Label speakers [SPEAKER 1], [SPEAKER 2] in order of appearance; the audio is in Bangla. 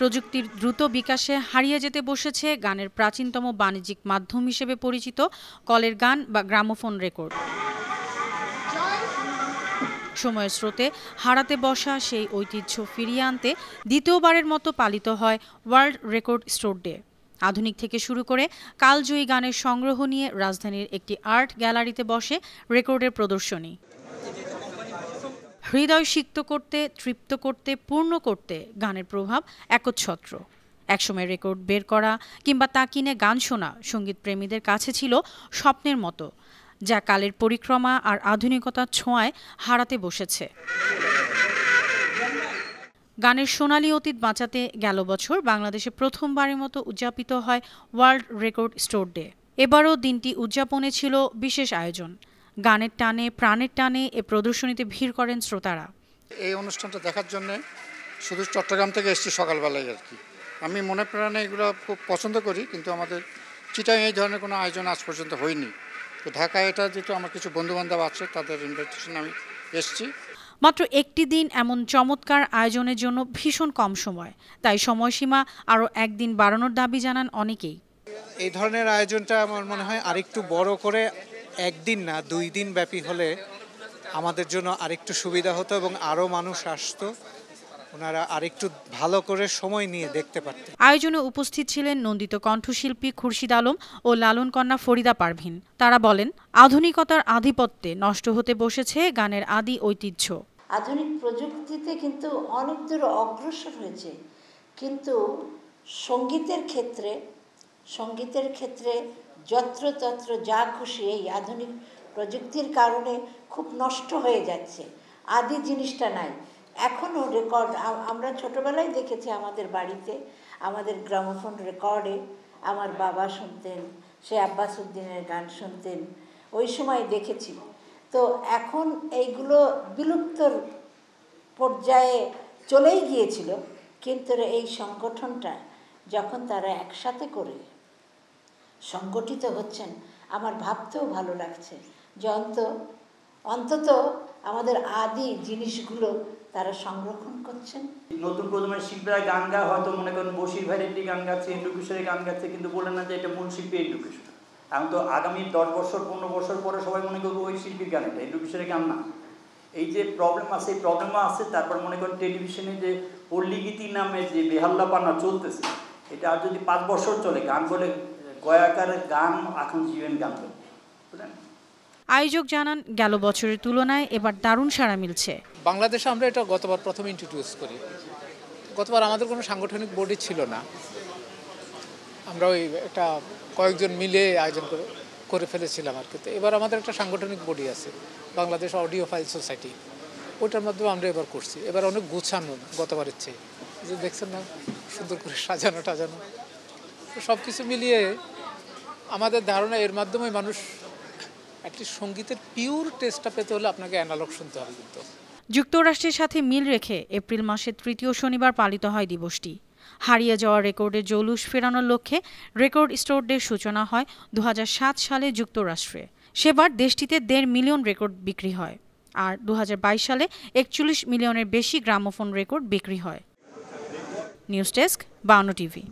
[SPEAKER 1] প্রযুক্তির দ্রুত বিকাশে হারিয়ে যেতে বসেছে গানের প্রাচীনতম বাণিজ্যিক মাধ্যম হিসেবে পরিচিত কলের গান বা গ্রামোফোন রেকর্ড সময়ের স্রোতে হারাতে বসা সেই ঐতিহ্য ফিরিয়ে আনতে দ্বিতীয়বারের মতো পালিত হয় ওয়ার্ল্ড রেকর্ড স্টোর ডে আধুনিক থেকে শুরু করে কালজয়ী গানের সংগ্রহ নিয়ে রাজধানীর একটি আর্ট গ্যালারিতে বসে রেকর্ডের প্রদর্শনী হৃদয় সিক্ত করতে তৃপ্ত করতে পূর্ণ করতে গানের প্রভাব একচ্ছত্র একসময় রেকর্ড বের করা কিংবা তা কিনে গান শোনা সঙ্গীত প্রেমীদের কাছে ছিল স্বপ্নের মতো যা কালের পরিক্রমা আর আধুনিকতার ছোঁয়ায় হারাতে বসেছে গানের সোনালী অতীত বাঁচাতে গেল বছর বাংলাদেশে প্রথমবারের মতো উদযাপিত হয় ওয়ার্ল্ড রেকর্ড স্টোর ডে এবারও দিনটি উদযাপনে ছিল বিশেষ আয়োজন গানের টানে প্রাণের টানে এ প্রদর্শনীতে ভিড় করেন শ্রোতারা
[SPEAKER 2] এই অনুষ্ঠানটা দেখার জন্যে শুধু চট্টগ্রাম থেকে এসেছি সকালবেলায় আর কি আমি মনে প্রাণে এগুলো খুব পছন্দ করি কিন্তু আমাদের চিটাই এই ধরনের কোনো আয়োজন আজ পর্যন্ত হয়নি তো ঢাকায় এটা যেহেতু আমার কিছু বন্ধুবান্ধব আছে তাদের ইনভাইটেশন আমি এসেছি
[SPEAKER 1] মাত্র একটি দিন এমন চমৎকার আয়োজনের জন্য ভীষণ কম সময় তাই সময়সীমা আরও একদিন বাড়ানোর দাবি জানান অনেকেই
[SPEAKER 2] এই ধরনের আয়োজনটা আমার মনে হয় আরেকটু বড় করে একদিন না দুই দিন ব্যাপী হলে আমাদের জন্য আরেকটু সুবিধা হতো এবং আরও মানুষ আসতো ওনারা আরেকটু ভালো করে সময় নিয়ে দেখতে পারতেন
[SPEAKER 1] আয়োজনে উপস্থিত ছিলেন নন্দিত কণ্ঠশিল্পী খুরশিদ আলম ও লালন কন্যা ফরিদা পারভিন তারা বলেন আধুনিকতার আধিপত্যে নষ্ট হতে বসেছে গানের আদি ঐতিহ্য
[SPEAKER 3] আধুনিক প্রযুক্তিতে কিন্তু অনেক দূর অগ্রসর হয়েছে কিন্তু সঙ্গীতের ক্ষেত্রে সঙ্গীতের ক্ষেত্রে যত্রতত্র যা খুশি এই আধুনিক প্রযুক্তির কারণে খুব নষ্ট হয়ে যাচ্ছে আদি জিনিসটা নাই এখনও রেকর্ড আমরা ছোটোবেলায় দেখেছি আমাদের বাড়িতে আমাদের গ্রামোফোন রেকর্ডে আমার বাবা শুনতেন সে আব্বাস উদ্দিনের গান শুনতেন ওই সময় দেখেছি তো এখন এইগুলো বিলুপ্তর পর্যায়ে চলেই গিয়েছিল কিন্তু এই সংগঠনটা যখন তারা একসাথে করে সংগঠিত হচ্ছেন আমার ভাবতেও ভালো লাগছে যে অন্ত অন্তত আমাদের আদি জিনিসগুলো তারা সংরক্ষণ করছেন নতুন প্রজন্মের শিল্পীরা গান গা হয়তো মনে করেন বসির ভাইয়ের একটি গান গাচ্ছে এন্ডুকেশনের গান গাচ্ছে কিন্তু বলে না যে এটা মূল শিল্পী এন্ডুকেশন এখন তো আগামী দশ বছর পনেরো বছর পরে সবাই মনে করবো ওই শিল্পীর গান এটা এন্ডুকেশনের গান না এই যে প্রবলেম আছে এই প্রবলেমও আছে তারপর মনে করেন টেলিভিশনে যে পল্লীগীতি নামে যে বেহাল্লাপানা চলতেছে এটা আর যদি পাঁচ বছর চলে গান বলে গয়াকার গান এখন জীবন গান
[SPEAKER 1] আয়োজক জানান গেল বছরের তুলনায় এবার দারুণ সাড়া মিলছে
[SPEAKER 2] বাংলাদেশে আমরা এটা গতবার প্রথম ইন্ট্রোডিউস করি গতবার আমাদের কোনো সাংগঠনিক বোর্ডই ছিল না আমরা ওই একটা কয়েকজন মিলে আয়োজন করে করে ফেলেছিলাম আর কি তো এবার আমাদের একটা সাংগঠনিক বডি আছে বাংলাদেশ অডিও ফাইল সোসাইটি ওটার মাধ্যমে আমরা এবার করছি এবার অনেক গুছানো গতবারের চেয়ে যে দেখছেন না সুন্দর করে সাজানো টাজানো সব কিছু মিলিয়ে আমাদের ধারণা এর মাধ্যমে মানুষ একটি সঙ্গীতের পিওর টেস্টটা পেতে হলে আপনাকে অ্যানালগ শুনতে হবে কিন্তু
[SPEAKER 1] যুক্তরাষ্ট্রের সাথে মিল রেখে এপ্রিল মাসের তৃতীয় শনিবার পালিত হয় দিবসটি হারিয়ে যাওয়া রেকর্ডের জৌলুস ফেরানোর লক্ষ্যে রেকর্ড স্টোর ডের সূচনা হয় দু সালে যুক্তরাষ্ট্রে সেবার দেশটিতে দেড় মিলিয়ন রেকর্ড বিক্রি হয় আর দু সালে একচল্লিশ মিলিয়নের বেশি গ্রামোফোন রেকর্ড বিক্রি হয় নিউজ ডেস্ক বাউন্ন টিভি